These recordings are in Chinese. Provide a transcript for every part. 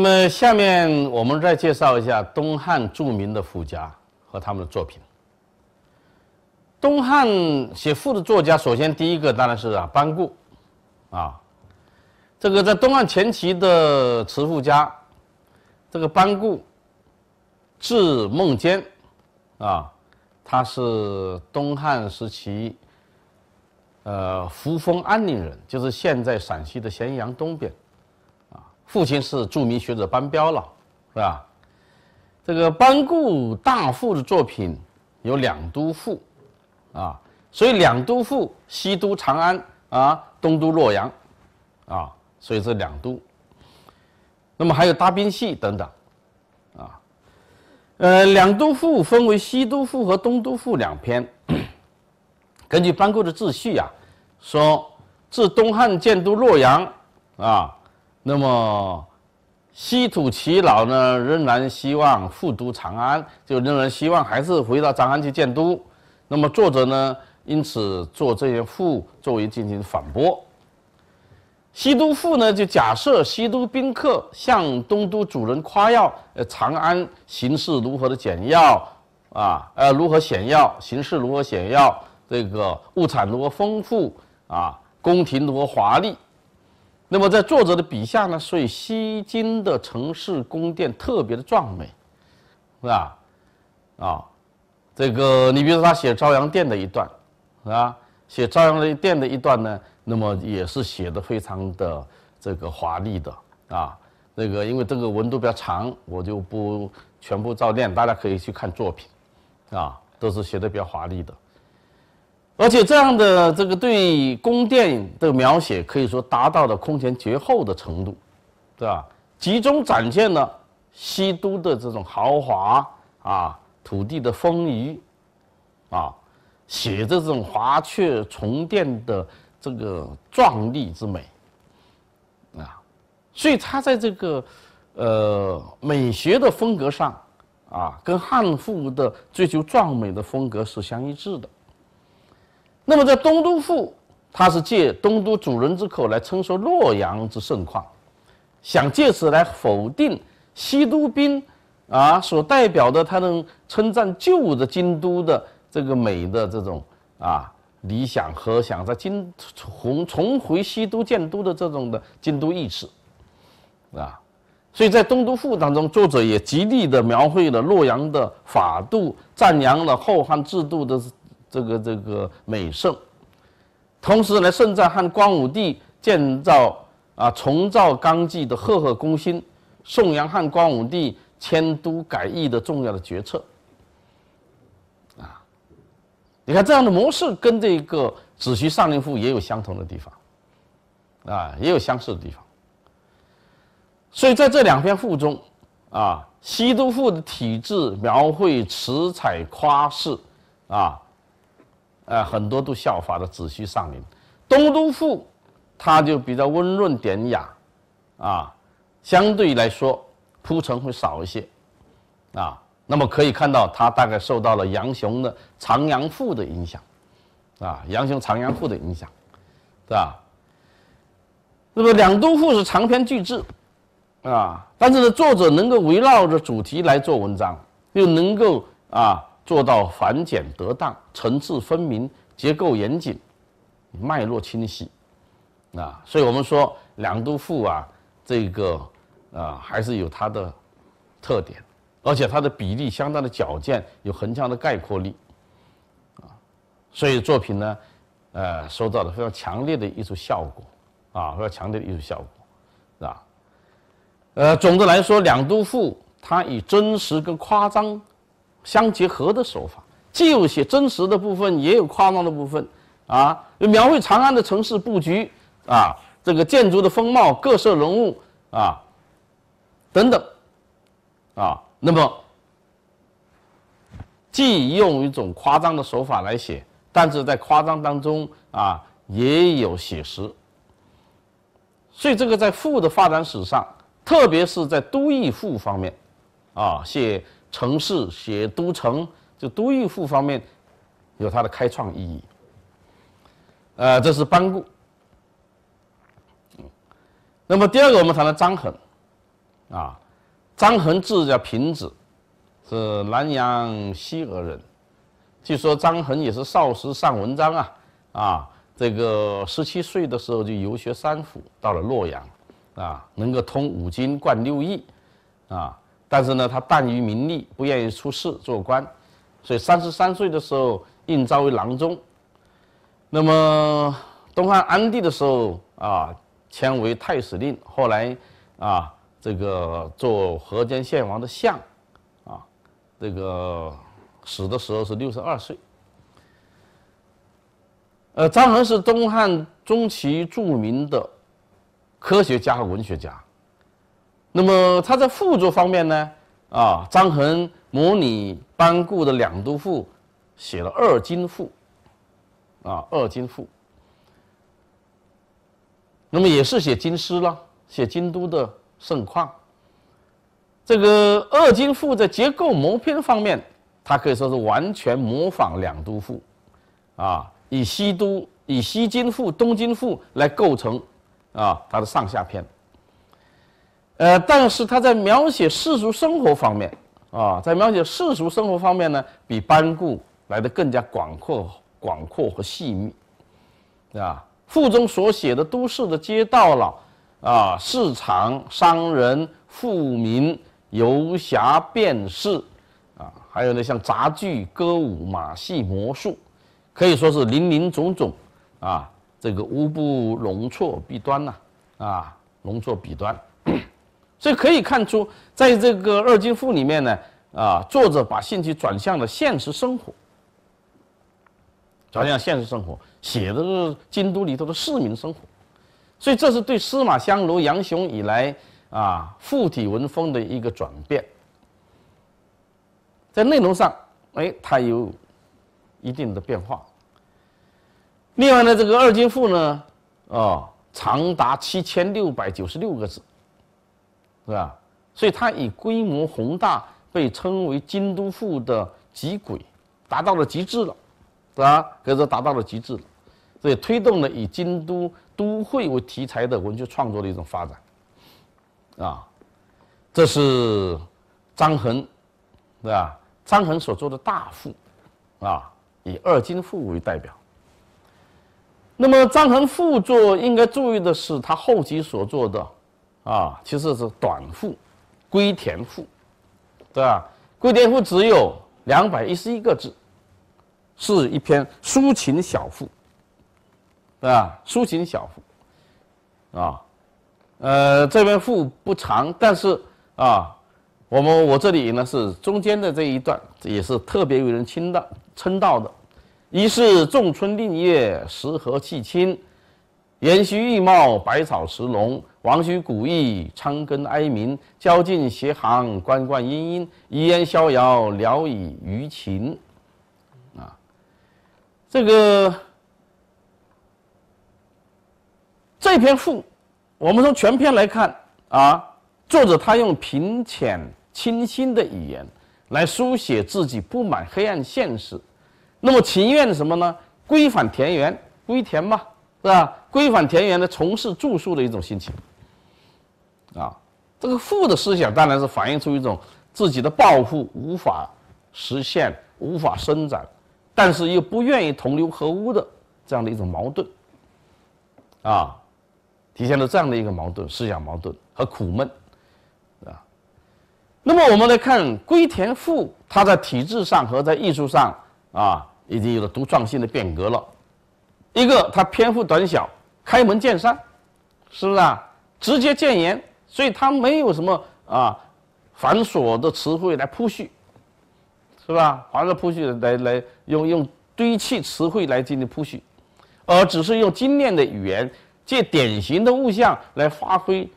那么，下面我们再介绍一下东汉著名的赋家和他们的作品。东汉写赋的作家，首先第一个当然是啊班固，啊，这个在东汉前期的词赋家，这个班固，字孟坚，啊，他是东汉时期，呃，扶风安宁人，就是现在陕西的咸阳东边。父亲是著名学者班彪了，是吧？这个班固大赋的作品有《两都赋》，啊，所以《两都赋》西都长安啊，东都洛阳，啊，所以这两都。那么还有《大兵器等等，啊，呃，《两都赋》分为《西都赋》和《东都赋》两篇。根据班固的自序啊，说自东汉建都洛阳啊。那么，西土其老呢，仍然希望复都长安，就仍然希望还是回到长安去建都。那么作者呢，因此做这些赋作为进行反驳。《西都赋》呢，就假设西都宾客向东都主人夸耀：呃，长安形势如何的简要啊？呃，如何险要？形势如何险要？这个物产如何丰富啊？宫廷如何华丽？那么在作者的笔下呢，所以西京的城市宫殿特别的壮美，是吧？啊，这个你比如说他写朝阳殿的一段，是吧？写朝阳的殿的一段呢，那么也是写的非常的这个华丽的啊。那个因为这个文都比较长，我就不全部照念，大家可以去看作品，啊，都是写的比较华丽的。而且这样的这个对宫殿的描写，可以说达到了空前绝后的程度，对吧？集中展现了西都的这种豪华啊，土地的丰腴啊，写着这种华阙重殿的这个壮丽之美啊，所以他在这个呃美学的风格上啊，跟汉赋的追求壮美的风格是相一致的。那么，在《东都赋》，他是借东都主人之口来称说洛阳之盛况，想借此来否定西都兵，啊所代表的他能称赞旧的京都的这个美的这种啊理想和想在京重重回西都建都的这种的京都意识，啊，所以在《东都赋》当中，作者也极力的描绘了洛阳的法度，赞扬了后汉制度的。这个这个美盛，同时呢，盛赞汉光武帝建造啊重造纲纪的赫赫功勋，颂扬汉光武帝迁都改邑的重要的决策，啊，你看这样的模式跟这个《子虚上林赋》也有相同的地方，啊，也有相似的地方，所以在这两篇赋中，啊，《西都赋》的体制、描绘、辞采、夸饰，啊。呃，很多都效法的子虚上林，《东都赋》它就比较温润典雅，啊，相对来说铺陈会少一些，啊，那么可以看到它大概受到了杨雄的《长阳赋》的影响，啊，杨雄《长阳赋》的影响，对吧？那么《两都赋》是长篇巨制，啊，但是呢，作者能够围绕着主题来做文章，又能够啊。做到繁简得当、层次分明、结构严谨、脉络清晰，啊，所以我们说《两都赋》啊，这个啊还是有它的特点，而且它的比例相当的矫健，有很强的概括力，啊，所以作品呢，呃，收到了非常强烈的艺术效果，啊，非常强烈的艺术效果，是吧？呃，总的来说，《两都赋》它以真实跟夸张。相结合的手法，既有写真实的部分，也有夸张的部分，啊，描绘长安的城市布局，啊，这个建筑的风貌，各色人物，啊，等等，啊，那么，既用一种夸张的手法来写，但是在夸张当中啊，也有写实，所以这个在赋的发展史上，特别是在都邑赋方面，啊，写。城市写都城，就都邑赋方面有它的开创意义。呃，这是班固。那么第二个我们谈到张衡，啊，张衡字叫平子，是南阳西河人。据说张衡也是少时善文章啊，啊，这个十七岁的时候就游学三府，到了洛阳，啊，能够通五经，贯六艺，啊。但是呢，他淡于名利，不愿意出仕做官，所以三十三岁的时候应召为郎中。那么东汉安帝的时候啊，迁为太史令，后来啊，这个做河间献王的相，啊，这个死的时候是六十二岁。呃，张衡是东汉中期著名的科学家和文学家。那么他在赋作方面呢？啊，张衡模拟班固的《两都赋》，写了《二京赋》啊，《二京赋》。那么也是写京师了，写京都的盛况。这个《二京赋》在结构谋篇方面，它可以说是完全模仿《两都赋》啊，以西都、以西京赋、东京赋来构成啊，它的上下篇。呃，但是他在描写世俗生活方面，啊，在描写世俗生活方面呢，比班固来的更加广阔、广阔和细密，啊，赋中所写的都市的街道了，啊，市场、商人、富民、游侠、便士，啊，还有呢，像杂剧、歌舞、马戏、魔术，可以说是林林总总，啊，这个无不容错弊端呐，啊，容错弊端。所以可以看出，在这个《二京赋》里面呢，啊，作者把兴趣转向了现实生活，转向现实生活，写的是京都里头的市民生活，所以这是对司马相如、杨雄以来啊赋体文风的一个转变，在内容上，哎，它有一定的变化。另外呢，这个《二京赋》呢，啊，长达七千六百九十六个字。是吧？所以他以规模宏大，被称为“京都赋的集轨，达到了极致了，是吧？可说达到了极致了，所以推动了以京都都会为题材的文学创作的一种发展，啊，这是张衡，对吧？张衡所做的大赋，啊，以二京赋为代表。那么张衡赋作应该注意的是，他后期所做的。啊，其实是短赋，《归田赋》，对吧？《归田赋》只有两百一十一个字，是一篇抒情小赋，对吧？抒情小赋，啊，呃，这篇赋不长，但是啊，我们我这里呢是中间的这一段也是特别有人称道、称道的，一是仲春令月，时和气清。言虚玉茂，百草石龙，王须古意，苍根哀鸣。交尽斜行，关关莺莺，一烟逍遥，聊以娱情。啊，这个这篇赋，我们从全篇来看啊，作者他用平浅清新的语言，来书写自己不满黑暗现实，那么情愿什么呢？归返田园，归田嘛。是吧？归返田园的从事著述的一种心情。啊，这个富的思想当然是反映出一种自己的抱负无法实现、无法伸展，但是又不愿意同流合污的这样的一种矛盾。啊，体现了这样的一个矛盾、思想矛盾和苦闷。啊，那么我们来看《归田赋》，它在体制上和在艺术上啊，已经有了独创性的变革了。一个，他篇幅短小，开门见山，是不是啊？直接谏言，所以他没有什么啊繁琐的词汇来铺叙，是吧？繁琐铺叙来来用用堆砌词汇来进行铺叙，而只是用精炼的语言，借典型的物象来发挥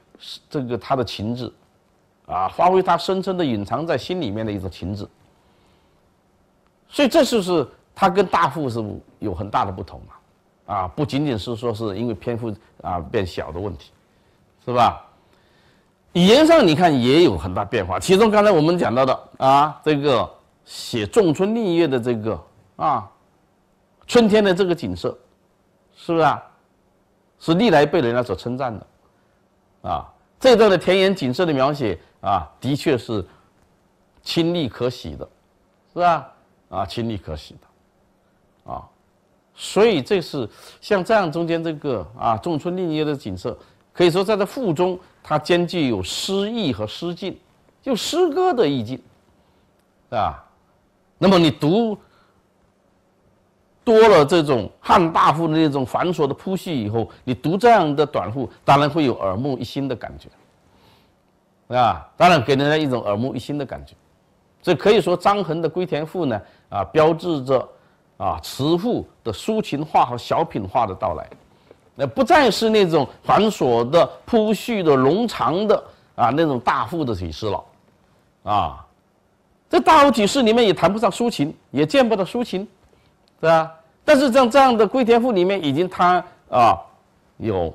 这个他的情志，啊，发挥他深深的隐藏在心里面的一种情志。所以这就是他跟大富是有很大的不同嘛。啊，不仅仅是说是因为篇幅啊变小的问题，是吧？语言上你看也有很大变化，其中刚才我们讲到的啊，这个写仲春令月的这个啊，春天的这个景色，是不是啊？是历来被人家所称赞的啊。这段的田园景色的描写啊，的确是亲历可喜的，是吧？啊，亲历可喜的，啊。所以，这是像这样中间这个啊，众春令野的景色，可以说在这赋中，它兼具有诗意和诗境，就诗歌的意境，啊，那么你读多了这种汉大赋的那种繁琐的铺叙以后，你读这样的短赋，当然会有耳目一新的感觉，啊，当然给人家一种耳目一新的感觉。这可以说张衡的《归田赋》呢，啊，标志着。啊，词赋的抒情化和小品化的到来，那不再是那种繁琐的铺叙的冗长的啊那种大赋的体式了，啊，这大赋体式里面也谈不上抒情，也见不到抒情，对吧？但是像这样的归田赋里面，已经它啊有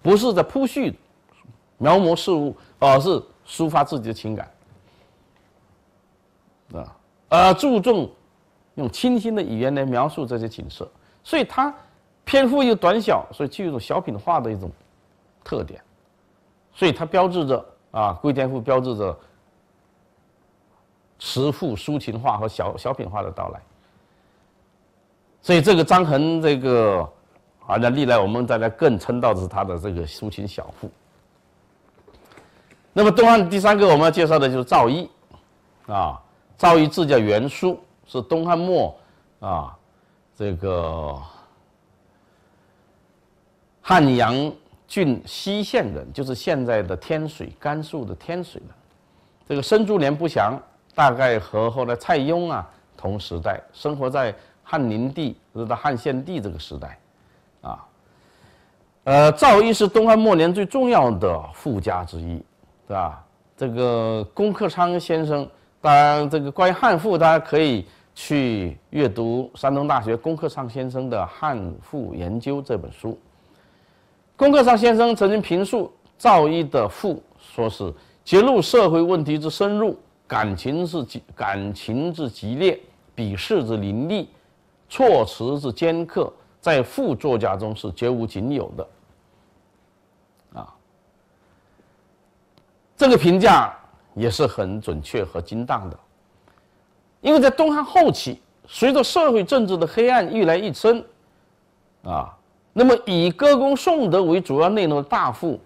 不是在铺叙描摹事物，而是抒发自己的情感，啊，而注重。用清新的语言来描述这些景色，所以它篇幅又短小，所以具有小品化的一种特点，所以它标志着啊，贵田赋标志着词赋抒情化和小小品化的到来，所以这个张衡这个啊，那历来我们大家更称道的是他的这个抒情小赋。那么东汉第三个我们要介绍的就是赵一啊，赵一，字叫元叔。是东汉末，啊，这个汉阳郡西县人，就是现在的天水甘肃的天水人。这个申竹年不详，大概和后来蔡邕啊同时代，生活在汉灵帝或到汉献帝这个时代，啊，呃，赵毅是东汉末年最重要的富家之一，对吧？这个龚克昌先生，当然这个关于汉赋，大家可以。去阅读山东大学龚克尚先生的《汉赋研究》这本书。龚克尚先生曾经评述赵翼的赋，说是揭露社会问题之深入，感情是激，感情之激烈，笔势之凌厉，措辞之尖刻，在赋作家中是绝无仅有的。啊，这个评价也是很准确和精当的。因为在东汉后期，随着社会政治的黑暗愈来愈深，啊，那么以歌功颂德为主要内容的大赋，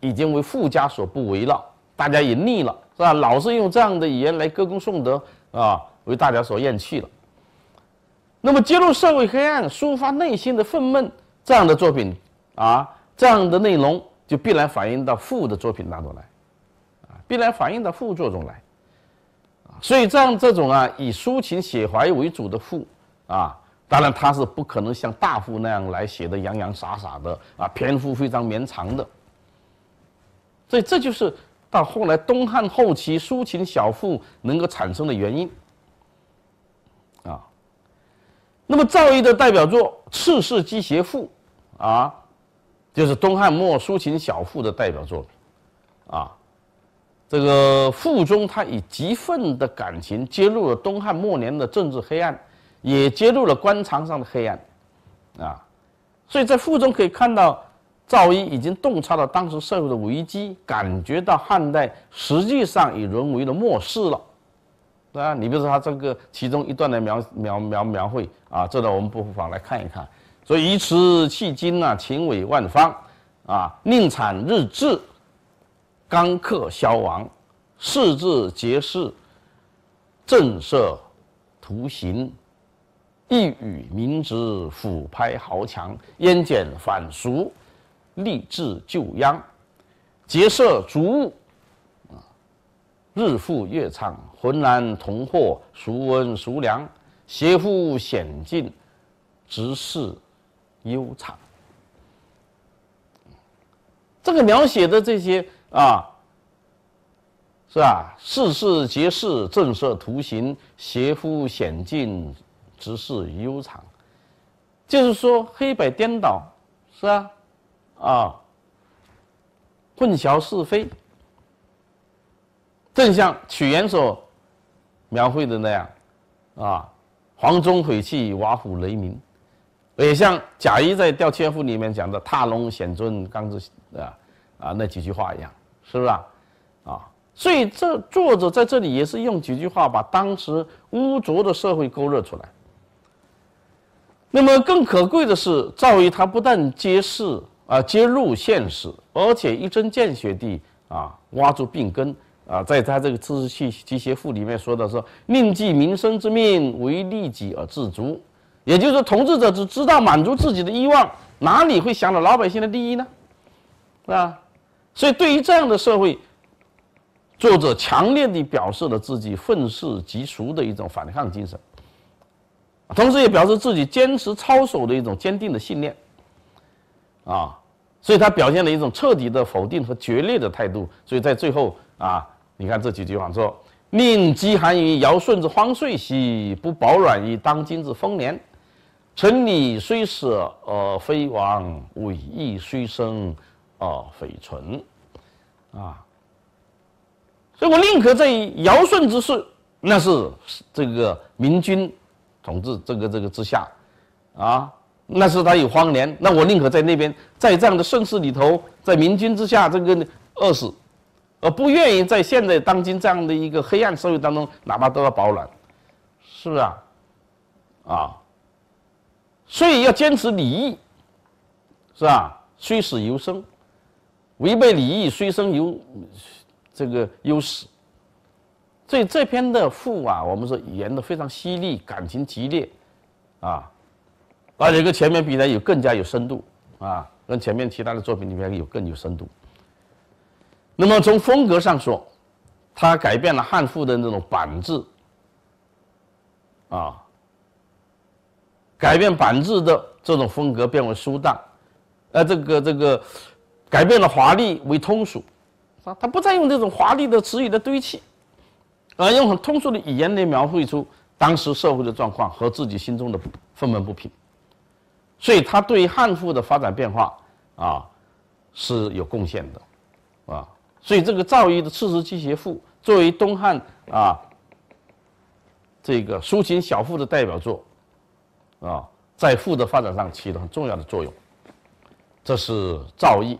已经为富家所不为了，大家也腻了，是吧？老是用这样的语言来歌功颂德，啊，为大家所厌弃了。那么揭露社会黑暗、抒发内心的愤懑这样的作品，啊，这样的内容就必然反映到赋的作品当中来，啊，必然反映到赋作中来。所以，这样这种啊，以抒情写怀为主的赋，啊，当然他是不可能像大赋那样来写的洋洋洒洒的，啊，篇幅非常绵长的。所以，这就是到后来东汉后期抒情小赋能够产生的原因，啊。那么，赵翼的代表作《刺氏疾邪赋》，啊，就是东汉末抒情小赋的代表作品，啊。这个赋中，他以极愤的感情揭露了东汉末年的政治黑暗，也揭露了官场上的黑暗，啊，所以在赋中可以看到，赵一已经洞察了当时社会的危机，感觉到汉代实际上已沦为了末世了，啊，你比如说他这个其中一段的描描描描绘啊，这段我们不妨来看一看，所以以此迄今啊，情委万方，啊，宁产日志刚克消亡，四字结是震慑，图形，一语明之，俯拍豪强，烟减反俗，立志救殃，结社足物，啊，日富月昌，浑然同获，孰温孰凉，邪乎险境，直视悠长。这个描写的这些。啊，是吧？世事皆是正色图形，邪乎险境，直是悠长。就是说黑白颠倒，是吧？啊，混淆是非，正像屈原所描绘的那样，啊，黄钟毁弃，瓦釜雷鸣，也像贾谊在《吊千赋》里面讲的“踏龙显尊”、刚子啊啊那几句话一样。是不是啊？啊，所以这作者在这里也是用几句话把当时污浊的社会勾勒出来。那么更可贵的是，赵薇他不但揭示啊揭露现实，而且一针见血地啊挖出病根啊。在他这个《知治系集协赋》里面说的是：“宁济民生之命，为利己而自足。”也就是说，统治者只知道满足自己的欲望，哪里会想着老百姓的利益呢？吧？所以，对于这样的社会，作者强烈地表示了自己愤世嫉俗的一种反抗精神，同时也表示自己坚持操守的一种坚定的信念。啊，所以他表现了一种彻底的否定和决裂的态度。所以在最后，啊，你看这几句话说：“宁饥寒于尧舜之荒岁兮，不饱暖于当今之丰年。臣礼虽死而非亡，委翼虽生。”啊，匪纯，啊，所以我宁可在尧舜之世，那是这个明君统治这个这个之下，啊，那是他有荒年，那我宁可在那边，在这样的盛世里头，在明君之下，这个饿死，而不愿意在现在当今这样的一个黑暗社会当中，哪怕得到保暖，是不是啊？啊，所以要坚持礼义，是吧？虽死犹生。违背礼义虽生有这个优势，所以这篇的赋啊，我们说言的非常犀利，感情激烈，啊，而且跟前面比呢有更加有深度啊，跟前面其他的作品里面有更有深度。那么从风格上说，它改变了汉赋的那种板制。啊，改变板制的这种风格变为书淡，呃，这个这个。改变了华丽为通俗，啊，他不再用这种华丽的词语的堆砌，而用很通俗的语言来描绘出当时社会的状况和自己心中的愤懑不平，所以他对汉赋的发展变化啊是有贡献的，啊，所以这个赵壹的《刺史七节赋》作为东汉啊这个抒情小赋的代表作，啊，在赋的发展上起了很重要的作用，这是赵壹。